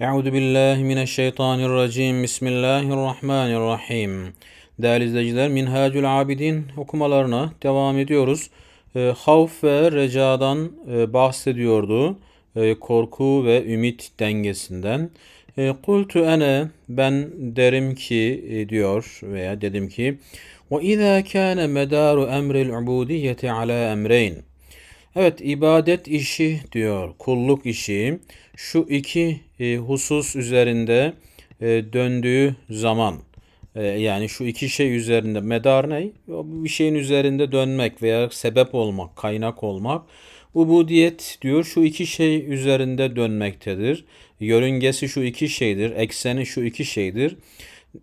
Euzu billahi mineşşeytanirracim. Bismillahirrahmanirrahim. Değerli izleyiciler, Minhacül Abidin okumalarına devam ediyoruz. Ee, havf ve recadan e, bahsediyordu. E, korku ve ümit dengesinden. E, Kultu ene ben derim ki diyor veya dedim ki ve izâ kâne medâru emril ubudiyeti alâ emreyn. Evet ibadet işi diyor, kulluk işi şu iki e, husus üzerinde e, döndüğü zaman e, yani şu iki şey üzerinde medar ne? Bir şeyin üzerinde dönmek veya sebep olmak, kaynak olmak. Ubudiyet diyor şu iki şey üzerinde dönmektedir. Yörüngesi şu iki şeydir, ekseni şu iki şeydir.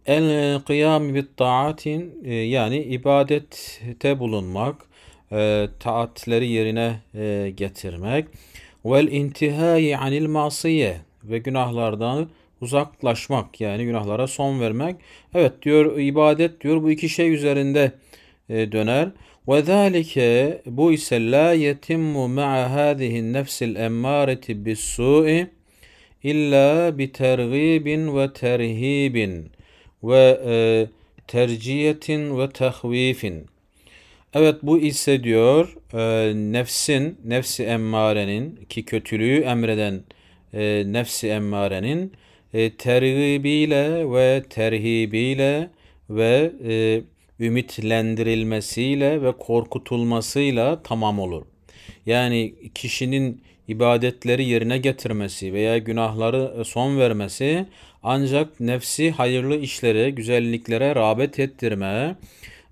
El kıyam bit taatin e, yani ibadette bulunmak e, taatleri yerine e, getirmek. ve intihai anil masiye ve günahlardan uzaklaşmak yani günahlara son vermek. Evet diyor ibadet diyor bu iki şey üzerinde e, döner. Ve zalike bu ise la yetimmu ma'a hadihi nefsil emmareti bis su'i illa bi tergibin ve terhibin ve e, terciyetin ve tehvifin. Evet bu ise diyor e, ee, nefsin, nefsi emmarenin ki kötülüğü emreden e, nefsi emmarenin e, tergibiyle ve terhibiyle ve e, ümitlendirilmesiyle ve korkutulmasıyla tamam olur. Yani kişinin ibadetleri yerine getirmesi veya günahları e, son vermesi ancak nefsi hayırlı işlere, güzelliklere rağbet ettirmeye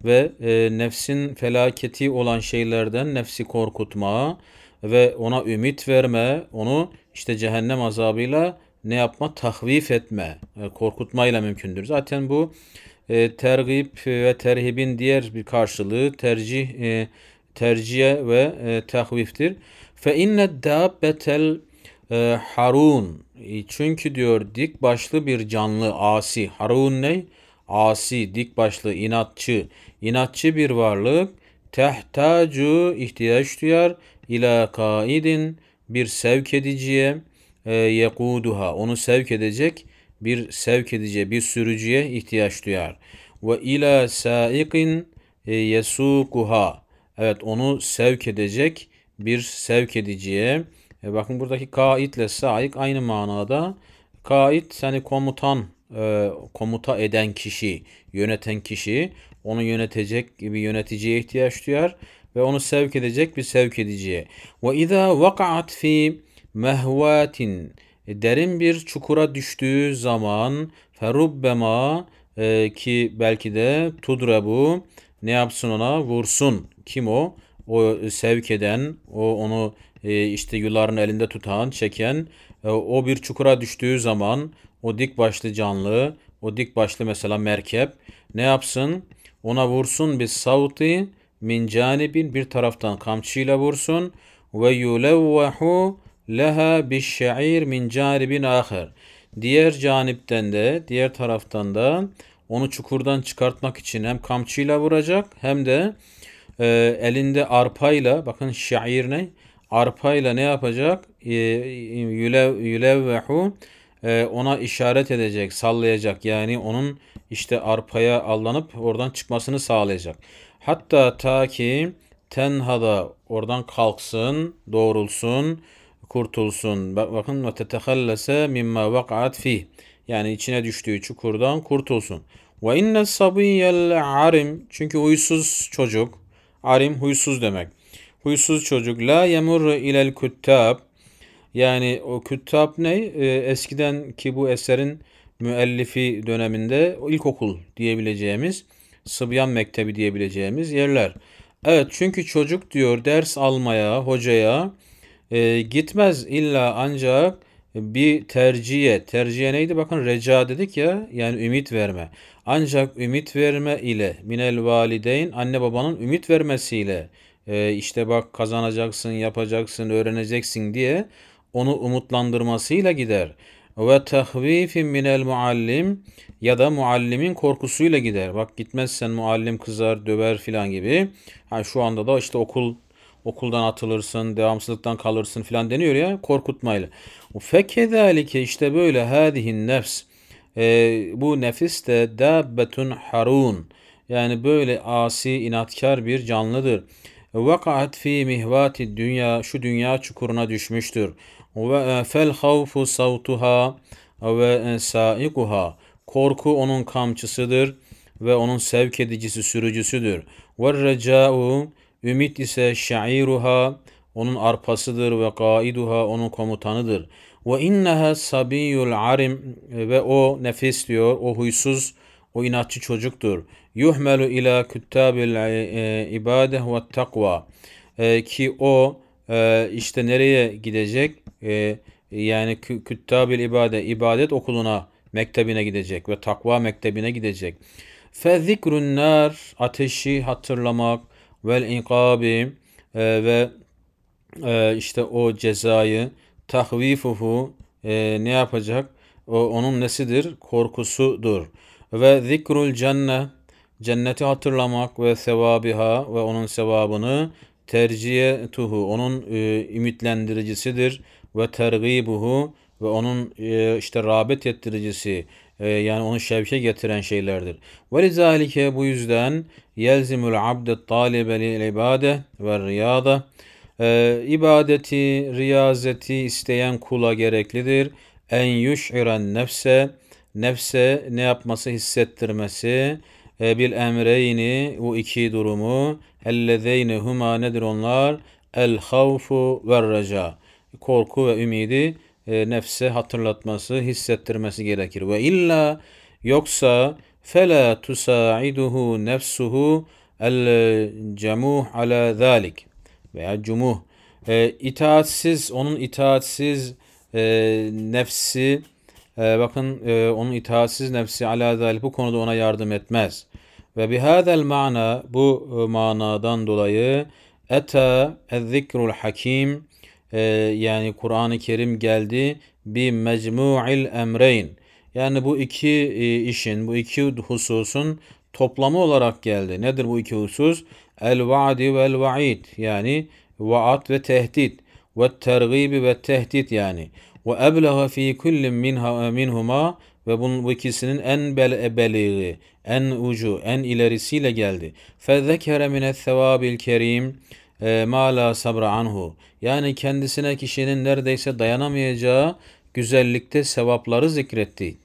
ve e, nefsin felaketi olan şeylerden nefsi korkutma ve ona ümit verme, onu işte cehennem azabıyla ne yapma? Tahvif etme, e, korkutmayla mümkündür. Zaten bu e, tergib ve terhibin diğer bir karşılığı tercih e, tercihe ve e, tahviftir. Fe inne dabbetel e, harun. E, çünkü diyor dik başlı bir canlı asi. Harun ne? Asi, dik başlı, inatçı, inatçı bir varlık tehtacu ihtiyaç duyar ila kaidin bir sevk ediciye e, yekuduha onu sevk edecek bir sevk ediciye bir sürücüye ihtiyaç duyar ve ila saikin e, yesukuha evet onu sevk edecek bir sevk ediciye e, bakın buradaki kaitle saik aynı manada Kaid seni komutan e, komuta eden kişi yöneten kişi onu yönetecek bir yöneticiye ihtiyaç duyar ve onu sevk edecek bir sevk ediciye. Ve izâ vaka'at fi mehvatin e, derin bir çukura düştüğü zaman ferubbema e, ki belki de tudrabu ne yapsın ona vursun. Kim o? O e, sevk eden, o onu e, işte yuların elinde tutan, çeken e, o bir çukura düştüğü zaman o dik başlı canlı, o dik başlı mesela merkep ne yapsın? Ona vursun bir savti min canibin bir taraftan kamçıyla vursun ve yulevvehu leha bir şair min canibin ahir. Diğer canipten de diğer taraftan da onu çukurdan çıkartmak için hem kamçıyla vuracak hem de e, elinde arpayla bakın şair ne? Arpayla ne yapacak? E, yülev, yülevvehu e, ona işaret edecek, sallayacak. Yani onun işte arpaya allanıp oradan çıkmasını sağlayacak. Hatta ta ki tenhada oradan kalksın, doğrulsun, kurtulsun. Bakın ve tetehellese mimma vak'at fi. Yani içine düştüğü çukurdan kurtulsun. Ve inne sabiyel arim. Çünkü huysuz çocuk. Arim huysuz demek. Huysuz çocuk la yemur ilel küttab. Yani o küttab ne? Ee, eskiden ki bu eserin müellifi döneminde ilkokul diyebileceğimiz, Sıbyan Mektebi diyebileceğimiz yerler. Evet çünkü çocuk diyor ders almaya, hocaya e, gitmez illa ancak bir tercihe. Tercihe neydi? Bakın reca dedik ya yani ümit verme. Ancak ümit verme ile minel valideyn anne babanın ümit vermesiyle e, işte bak kazanacaksın, yapacaksın, öğreneceksin diye onu umutlandırmasıyla gider ve tehvifin minel muallim ya da muallimin korkusuyla gider. Bak gitmezsen muallim kızar, döver filan gibi. Ha şu anda da işte okul okuldan atılırsın, devamsızlıktan kalırsın filan deniyor ya korkutmayla. Fekezalike işte böyle hadihin nefs. E, bu nefis de dabbetun harun. Yani böyle asi, inatkar bir canlıdır. Vakaat fi mihvati dünya şu dünya çukuruna düşmüştür. Ve e, fel havfu savtuha ve e, saikuha. Korku onun kamçısıdır ve onun sevk edicisi sürücüsüdür. Ve reca'u ümit ise şairuha onun arpasıdır ve kaiduha onun komutanıdır. Ve inneha sabiyul arim ve o nefis diyor, o huysuz, o inatçı çocuktur. Yuhmelu ila küttabil e, ibadeh ve takva ki o işte nereye gidecek? e, yani küttabil ibadet ibadet okuluna mektebine gidecek ve takva mektebine gidecek. Fe zikrun ateşi hatırlamak vel inkabi e, ve e, işte o cezayı tahvifuhu e, ne yapacak? O, onun nesidir? Korkusudur. Ve zikrul cennet cenneti hatırlamak ve sevabiha ve onun sevabını terciye tuhu onun e, ümitlendiricisidir ve tergibuhu ve onun e, işte rağbet ettiricisi e, yani onu şevke getiren şeylerdir. Ve lizalike bu yüzden yelzimul abdet talibe lil ibade ve riyada e, ibadeti, riyazeti isteyen kula gereklidir. En yuş'iren nefse nefse ne yapması hissettirmesi e, bil emreyni bu iki durumu ellezeyne huma nedir onlar el havfu ve reca korku ve ümidi e, nefse hatırlatması, hissettirmesi gerekir. Ve illa yoksa fela tusaiduhu nefsuhu el cemuh ala zalik veya cumuh e, itaatsiz onun itaatsiz e, nefsi e, bakın e, onun itaatsiz nefsi ala zalik bu konuda ona yardım etmez. Ve bihadel mana bu e, manadan dolayı eta el zikrul hakim e, yani Kur'an-ı Kerim geldi bi mecmu'il emreyn. Yani bu iki e, işin, bu iki hususun toplamı olarak geldi. Nedir bu iki husus? El vaadi vel vaid yani vaat ve tehdit ve tergibi ve tehdit yani ve ebleğe fi kullin minha minhuma ve bunun bu ikisinin en bel beliği, en ucu, en ilerisiyle geldi. Fezekere mine sevabil kerim e, ma sabra anhu. Yani kendisine kişinin neredeyse dayanamayacağı güzellikte sevapları zikretti.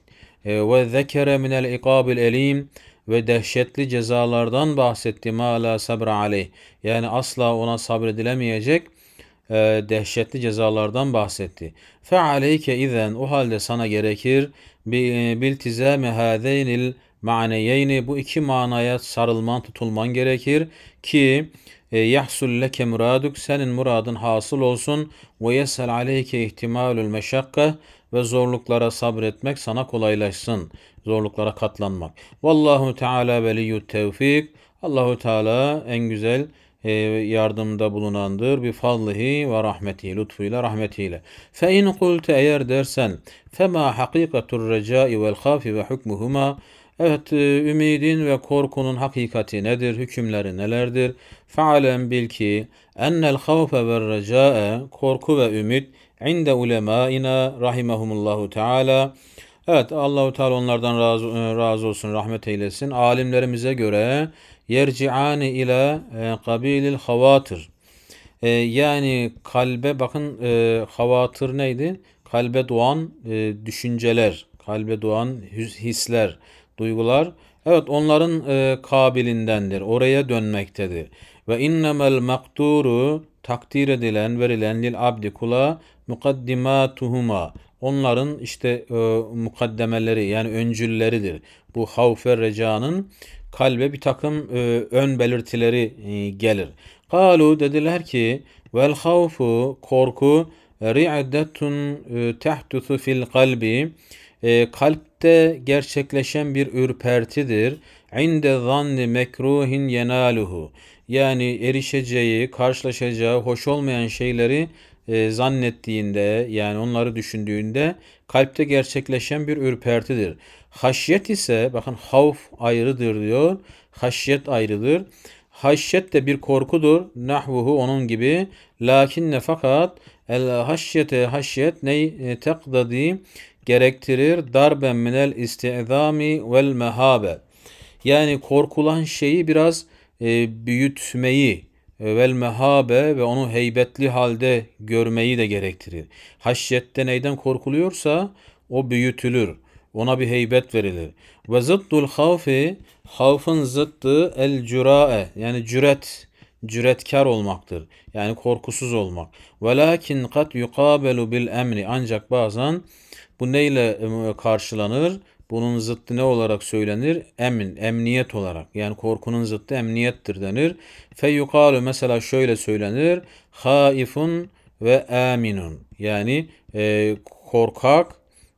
Ee, ve zekere minel ikabil elim ve dehşetli cezalardan bahsetti ma la sabra aleyh. Yani asla ona sabredilemeyecek e, dehşetli cezalardan bahsetti. Fe aleyke izen o halde sana gerekir e, biltizame hadeynil maneyeyni bu iki manaya sarılman tutulman gerekir ki e, yahsul leke muraduk senin muradın hasıl olsun ve yesel aleyke ihtimalül meşakka ve zorluklara sabretmek sana kolaylaşsın. Zorluklara katlanmak. Vallahu Teala veliyü tevfik. Allahu Teala en güzel e, yardımda bulunandır. Bi fadlihi ve rahmeti lütfuyla rahmetiyle. Fe in kulte eğer dersen, fema hakikatur recai vel khafi ve hükmuhuma Evet, e, ümidin ve korkunun hakikati nedir? Hükümleri nelerdir? Fe'alem bil ki ennel havfe ve reca'e korku ve ümit inde ulemaina rahimahumullahu teala. Evet, Allahu Teala onlardan razı, e, razı olsun, rahmet eylesin. Alimlerimize göre yerci'ani ile kabilil havatır. E, yani kalbe bakın e, havatır neydi? Kalbe doğan e, düşünceler, kalbe doğan hisler, duygular evet onların e, kabilindendir. Oraya dönmektedir. Ve innemel makturu takdir edilen, verilen lil abdi kula mukaddimatuhuma. Onların işte e, mukaddemeleri yani öncülleridir. Bu havf recanın kalbe bir takım e, ön belirtileri e, gelir. Kalu dediler ki vel havfu korku ri'detun e, tehtusu fil kalbi e, kalpte gerçekleşen bir ürpertidir. İnde zanni mekruhin yenaluhu. Yani erişeceği, karşılaşacağı, hoş olmayan şeyleri e, zannettiğinde yani onları düşündüğünde kalpte gerçekleşen bir ürpertidir. Haşyet ise bakın havf ayrıdır diyor. Haşyet ayrıdır. Haşyet de bir korkudur. Nahvuhu onun gibi. Lakinne fakat el haşyete haşyet ney e, tekdadi gerektirir. Darben minel isti'zami vel mehabe. Yani korkulan şeyi biraz e, büyütmeyi e, vel mehabe ve onu heybetli halde görmeyi de gerektirir. Haşyette neyden korkuluyorsa o büyütülür. Ona bir heybet verilir. Ve zıddul havfi havfın zıttı el cürae yani cüret cüretkar olmaktır. Yani korkusuz olmak. Velakin kat yuqabelu bil emri ancak bazen bu neyle e, karşılanır? Bunun zıttı ne olarak söylenir? Emin, emniyet olarak. Yani korkunun zıttı emniyettir denir. Fe yuqalu mesela şöyle söylenir. Haifun ve aminun. Yani e, korkak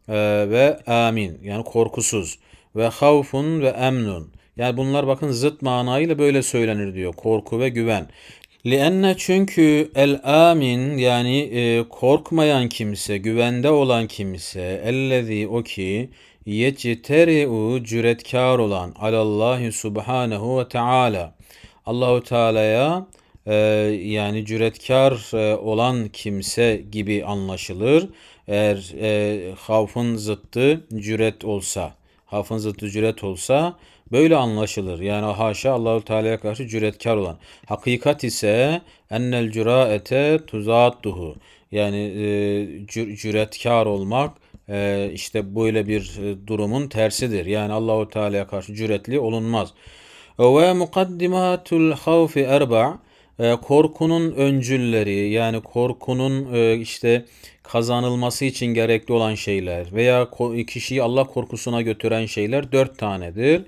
e, ve amin. Yani korkusuz. Ve havfun ve emnun. Yani bunlar bakın zıt manayla böyle söylenir diyor. Korku ve güven. Lianne çünkü el amin yani e, korkmayan kimse, güvende olan kimse, ellezî o ki yecteri'u cüretkar olan alallahi subhanehu ve teala. Allahu Teala'ya e, yani cüretkar e, olan kimse gibi anlaşılır. Eğer e, havfın zıttı cüret olsa, havfın zıttı cüret olsa Böyle anlaşılır. Yani haşa Allahu Teala'ya karşı cüretkar olan. Hakikat ise ennel cüraete tuzattuhu. Yani e, cür, cüretkar olmak e, işte böyle bir e, durumun tersidir. Yani Allahu Teala'ya karşı cüretli olunmaz. Ve mukaddimatul havfi erba' e, korkunun öncülleri yani korkunun e, işte kazanılması için gerekli olan şeyler veya kişiyi Allah korkusuna götüren şeyler dört tanedir.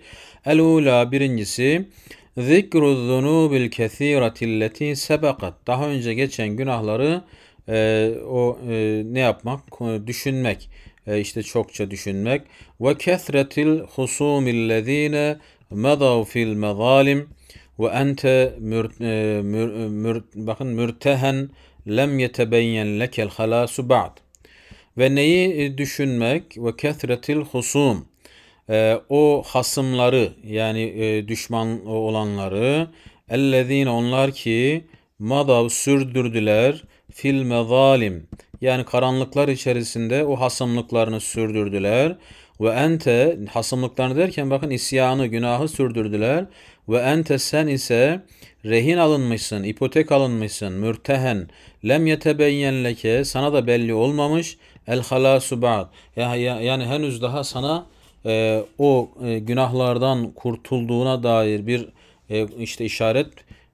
El-Ula birincisi zikru zunubil kesirati sebekat. Daha önce geçen günahları e, o e, ne yapmak? Düşünmek. E, işte çokça düşünmek. Ve kesretil husumillezine medav fil mezalim ve ente mür, e, mür, mür, bakın mürtehen lem yetebeyyen lekel halasu ba'd. Ve neyi e, düşünmek ve kethretil husum. E, o hasımları yani e, düşman olanları ellezine onlar ki madav sürdürdüler fil mezalim. Yani karanlıklar içerisinde o hasımlıklarını sürdürdüler. Ve ente hasımlıklarını derken bakın isyanı, günahı sürdürdüler. Ve ente sen ise rehin alınmışsın, ipotek alınmışsın, mürtehen, lem yetebeyyen leke, sana da belli olmamış, el halasu ba'd. Yani henüz daha sana e, o e, günahlardan kurtulduğuna dair bir e, işte işaret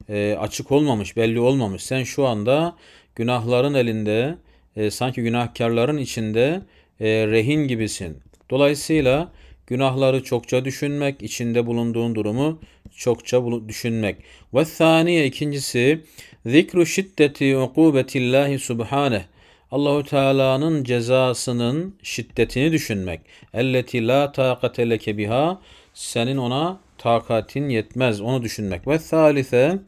e, açık olmamış, belli olmamış. Sen şu anda günahların elinde, e, sanki günahkarların içinde e, rehin gibisin. Dolayısıyla günahları çokça düşünmek, içinde bulunduğun durumu çokça düşünmek. Ve saniye ikincisi zikru şiddeti ukubetillahi subhaneh. Allahu Teala'nın cezasının şiddetini düşünmek. Elleti la takate leke biha. Senin ona takatin yetmez. Onu düşünmek. Ve salise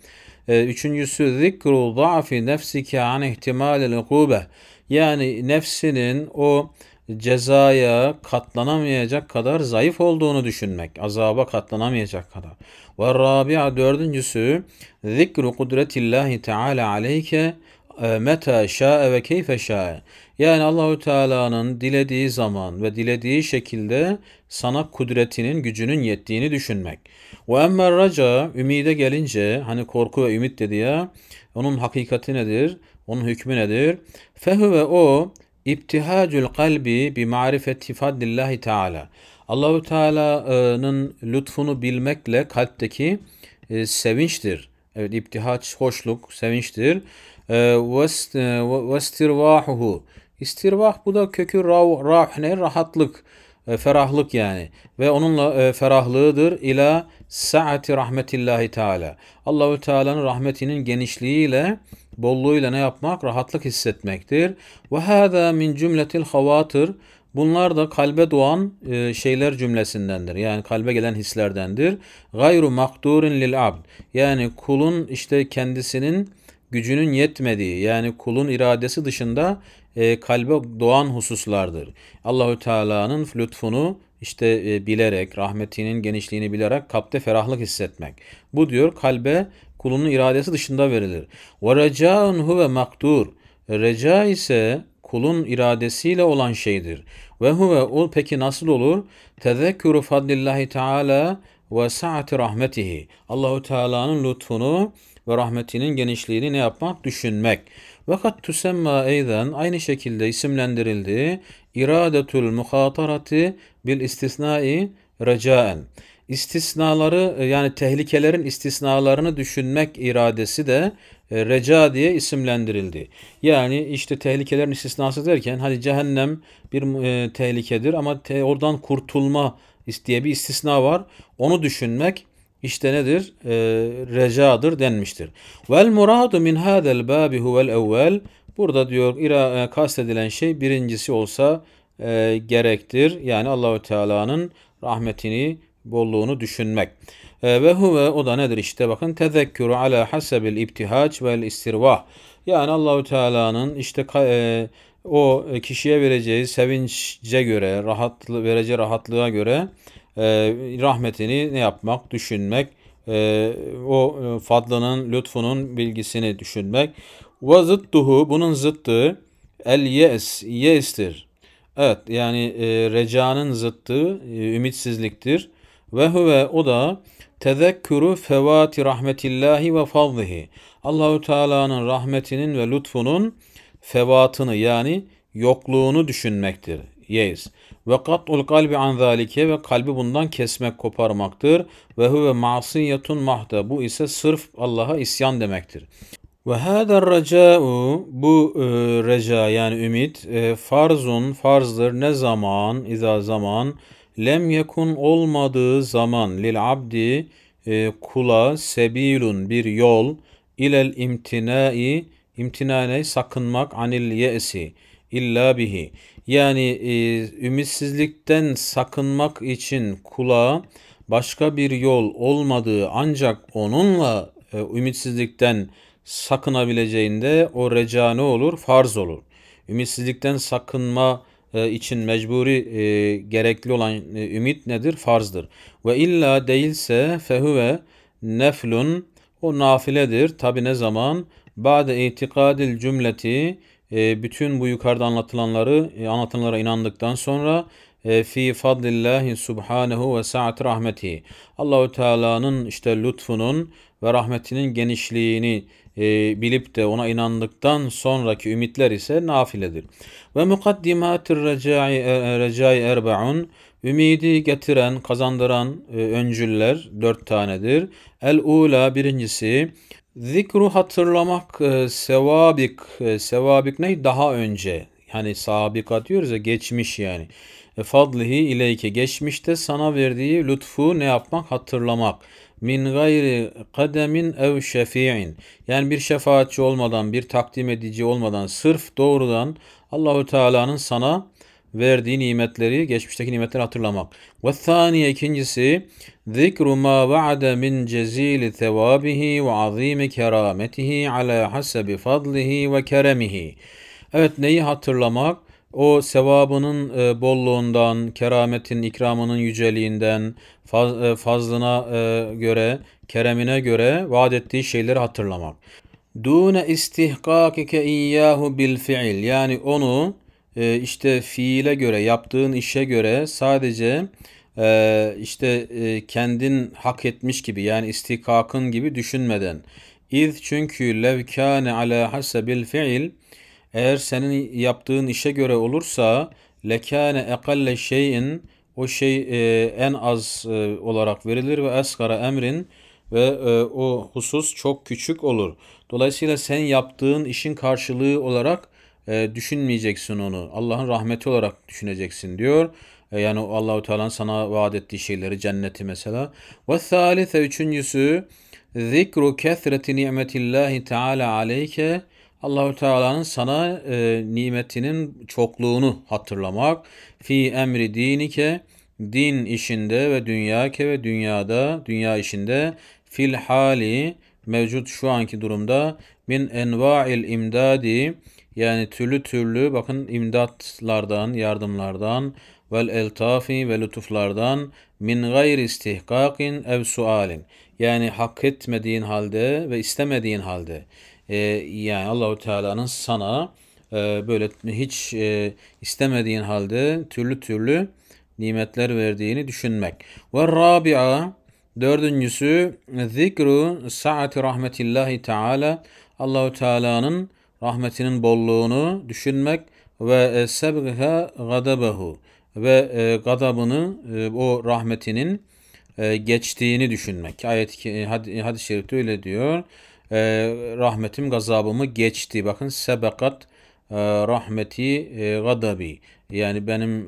e, üçüncüsü zikru zaafi nefsike an ihtimalil ukube. Yani nefsinin o cezaya katlanamayacak kadar zayıf olduğunu düşünmek. Azaba katlanamayacak kadar. Ve rabia dördüncüsü zikru kudretillahi teala aleyke e, meta şa'e ve keyfe şa'e. Yani Allahü Teala'nın dilediği zaman ve dilediği şekilde sana kudretinin, gücünün yettiğini düşünmek. Ve emmer raca, ümide gelince, hani korku ve ümit dedi ya, onun hakikati nedir? Onun hükmü nedir? Fehü ve o, İptihacül kalbi bi marifeti fadlillahi teala. Allahu Teala'nın lütfunu bilmekle kalpteki e, sevinçtir. Evet iptihaç hoşluk, sevinçtir. Ve istirvahuhu. E, İstirvah bu da kökü rav, rah ne? Rahatlık e, ferahlık yani ve onunla e, ferahlığıdır ila saati rahmetillahi teala. Allahü Teala'nın rahmetinin genişliğiyle bolluğuyla ne yapmak? Rahatlık hissetmektir. Ve hâzâ min cümletil havatır. Bunlar da kalbe doğan e, şeyler cümlesindendir. Yani kalbe gelen hislerdendir. Gayru makdurin lil abd. Yani kulun işte kendisinin gücünün yetmediği yani kulun iradesi dışında e, kalbe doğan hususlardır. Allahü Teala'nın lütfunu işte e, bilerek, rahmetinin genişliğini bilerek kalpte ferahlık hissetmek. Bu diyor kalbe kulunun iradesi dışında verilir. Ve recaun huve maktur. Reca ise kulun iradesiyle olan şeydir. Ve huve o peki nasıl olur? Tezekkürü fadlillahi teala ve saati rahmetihi. Allahu Teala'nın lütfunu ve rahmetinin genişliğini ne yapmak? Düşünmek. Vakat tusemma eyden aynı şekilde isimlendirildi. İradetul muhatarati bil istisnai recaen. İstisnaları e, yani tehlikelerin istisnalarını düşünmek iradesi de e, reca diye isimlendirildi. Yani işte tehlikelerin istisnası derken hadi cehennem bir e, tehlikedir ama oradan kurtulma diye bir istisna var. Onu düşünmek işte nedir? E, recadır denmiştir. Vel muradu min hadel babi huvel evvel. Burada diyor ira, e, kastedilen şey birincisi olsa e, gerektir. Yani Allahü Teala'nın rahmetini, bolluğunu düşünmek. E, ve huve o da nedir işte bakın tezekkürü ala hasebil ibtihaç vel istirvah. Yani Allahü Teala'nın işte e, o kişiye vereceği sevince göre, rahatlı vereceği rahatlığa göre e, rahmetini ne yapmak, düşünmek, e, o e, fadlının, lütfunun bilgisini düşünmek. Ve zıttuhu, bunun zıttı el yes, yes'tir. Evet yani recanın zıttı e, ümitsizliktir. Ve huve o da tezekkürü fevati rahmetillahi ve fazlihi. Allahü Teala'nın rahmetinin ve lütfunun fevatını yani yokluğunu düşünmektir. Yes. Ve kat'ul kalbi an zalike ve kalbi bundan kesmek, koparmaktır. Ve huve masiyetun mahde Bu ise sırf Allah'a isyan demektir. Ve hâder reca'u bu e, reca yani ümit e, farzun farzdır ne zaman iza zaman lem yekun olmadığı zaman lil abdi e, kula sebilun bir yol ilel imtinai imtinane sakınmak anil yesi illa bihi yani e, ümitsizlikten sakınmak için kulağa başka bir yol olmadığı ancak onunla e, ümitsizlikten sakınabileceğinde o reca ne olur? Farz olur. Ümitsizlikten sakınma e, için mecburi e, gerekli olan e, ümit nedir? Farzdır. Ve illa değilse fehüve neflun o nafiledir. Tabi ne zaman? Ba'de itikadil cümleti e, bütün bu yukarıda anlatılanları e, anlatılanlara inandıktan sonra e, fi fadlillahi subhanehu ve sa'at rahmeti. Allahu Teala'nın işte lütfunun ve rahmetinin genişliğini e, bilip de ona inandıktan sonraki ümitler ise nafiledir. Ve mukaddimatir recai, e, e, recai erbaun ümidi getiren, kazandıran e, öncüller dört tanedir. El ula birincisi Zikru hatırlamak, e, sevabik, e, sevabik ne? Daha önce. Yani sabika diyoruz ya geçmiş yani. E, fadlihi ileyke geçmişte sana verdiği lütfu ne yapmak? Hatırlamak. Min gayri kademin ev şefi'in. Yani bir şefaatçi olmadan, bir takdim edici olmadan sırf doğrudan Allahu Teala'nın sana verdiği nimetleri, geçmişteki nimetleri hatırlamak. Ve saniye ikincisi zikru ma va'de min cezili sevabihi ve azimi kerametihi ala hasebi fadlihi ve keremihi. Evet neyi hatırlamak? O sevabının e, bolluğundan, kerametin, ikramının yüceliğinden, faz, e, fazlına e, göre, keremine göre vaat ettiği şeyleri hatırlamak. Dune istihkakike iyyahu bil fiil yani onu ee, işte fiile göre, yaptığın işe göre sadece e, işte e, kendin hak etmiş gibi yani istikakın gibi düşünmeden. İz çünkü levkane ala hasebil fiil eğer senin yaptığın işe göre olursa lekâne ekalle şeyin o şey e, en az olarak verilir ve eskara emrin ve o husus çok küçük olur. Dolayısıyla sen yaptığın işin karşılığı olarak e, düşünmeyeceksin onu. Allah'ın rahmeti olarak düşüneceksin diyor. E, yani Allahu Teala'nın sana vaat ettiği şeyleri cenneti mesela. Ve salise üçüncüsü zikru kesreti nimetillahi teala aleyke Allahu Teala'nın sana e, nimetinin çokluğunu hatırlamak fi emri dinike din işinde ve dünya ke ve dünyada dünya işinde fil hali mevcut şu anki durumda min enva'il imdadi yani türlü türlü bakın imdatlardan, yardımlardan vel eltafi ve lütuflardan min gayri istihkakin ev sualin. Yani hak etmediğin halde ve istemediğin halde. Ee, yani Allahu Teala'nın sana e, böyle hiç e, istemediğin halde türlü türlü nimetler verdiğini düşünmek. Ve rabi'a dördüncüsü zikru saati rahmetillahi teala Allahu Teala'nın rahmetinin bolluğunu düşünmek ve e, sebgehe gadabehu ve e, e o rahmetinin e, geçtiğini düşünmek. Ayet had, hadis-i şerifte öyle diyor. rahmetim gazabımı geçti. Bakın sebekat rahmeti e, gadabi. Yani benim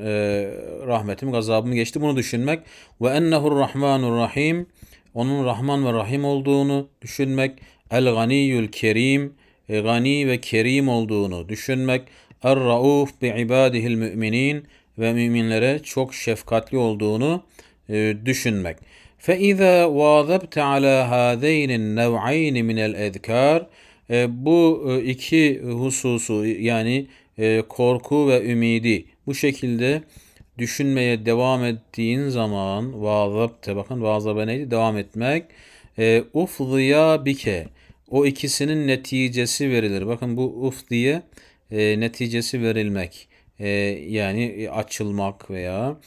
rahmetim gazabımı geçti. Bunu düşünmek ve ennehur rahmanur rahim. Onun Rahman ve Rahim olduğunu düşünmek. El ganiyül kerim e, gani ve kerim olduğunu düşünmek, Er-Rauf bi'ibadihil müminin ve müminlere çok şefkatli olduğunu e, düşünmek. فَاِذَا ala عَلَى هَذَيْنِ min مِنَ الْاَذْكَارِ Bu e, iki hususu yani e, korku ve ümidi bu şekilde düşünmeye devam ettiğin zaman vazabte bakın vazabe neydi? Devam etmek. E, ufziya bike o ikisinin neticesi verilir. Bakın bu uf diye e, neticesi verilmek. E, yani açılmak veya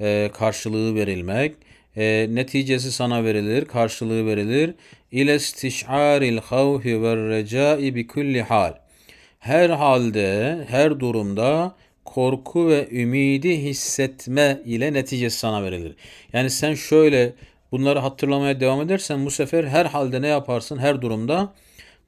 e, karşılığı verilmek. E, neticesi sana verilir, karşılığı verilir. İle istiş'aril havfi ve recai bi kulli hal. Her halde, her durumda korku ve ümidi hissetme ile neticesi sana verilir. Yani sen şöyle Bunları hatırlamaya devam edersen bu sefer her halde ne yaparsın her durumda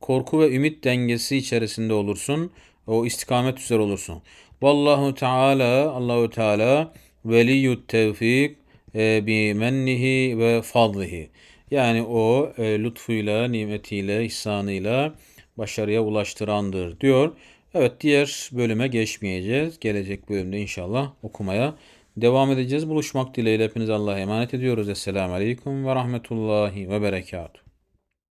korku ve ümit dengesi içerisinde olursun. O istikamet üzere olursun. Vallahu Teala Allahu Teala veliyut tevfik e, bi mennihi ve fadlihi. Yani o e, lütfuyla, nimetiyle, ihsanıyla başarıya ulaştırandır diyor. Evet diğer bölüme geçmeyeceğiz. Gelecek bölümde inşallah okumaya Devam edeceğiz. Buluşmak dileğiyle hepinize Allah'a emanet ediyoruz. Esselamu Aleyküm ve Rahmetullahi ve Berekatuhu.